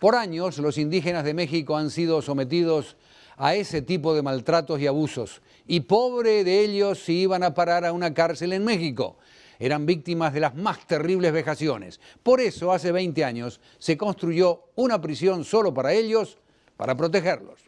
Por años los indígenas de México han sido sometidos a ese tipo de maltratos y abusos, y pobre de ellos si iban a parar a una cárcel en México. Eran víctimas de las más terribles vejaciones. Por eso, hace 20 años, se construyó una prisión solo para ellos, para protegerlos.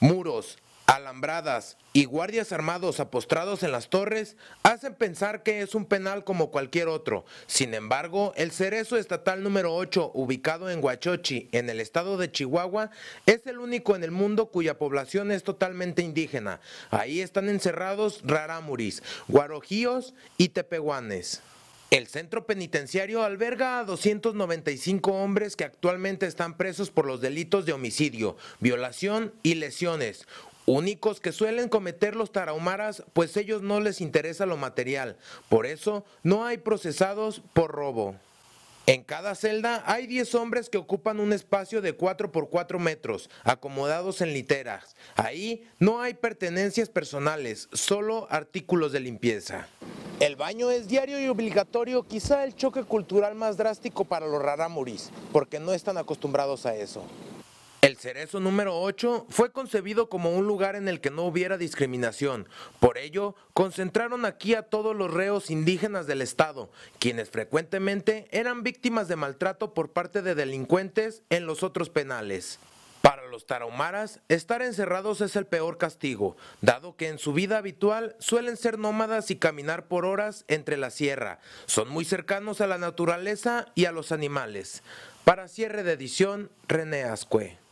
Muros, alambradas y guardias armados apostrados en las torres hacen pensar que es un penal como cualquier otro. Sin embargo, el cerezo estatal número 8, ubicado en Huachochi, en el estado de Chihuahua, es el único en el mundo cuya población es totalmente indígena. Ahí están encerrados rarámuris, guarojíos y tepehuanes. El centro penitenciario alberga a 295 hombres que actualmente están presos por los delitos de homicidio, violación y lesiones únicos que suelen cometer los tarahumaras, pues ellos no les interesa lo material. Por eso no hay procesados por robo. En cada celda hay 10 hombres que ocupan un espacio de 4 por 4 metros, acomodados en literas. Ahí no hay pertenencias personales, solo artículos de limpieza. El baño es diario y obligatorio, quizá el choque cultural más drástico para los raramuris, porque no están acostumbrados a eso. El cerezo número 8 fue concebido como un lugar en el que no hubiera discriminación. Por ello, concentraron aquí a todos los reos indígenas del Estado, quienes frecuentemente eran víctimas de maltrato por parte de delincuentes en los otros penales. Para los tarahumaras, estar encerrados es el peor castigo, dado que en su vida habitual suelen ser nómadas y caminar por horas entre la sierra. Son muy cercanos a la naturaleza y a los animales. Para cierre de edición, René Ascue.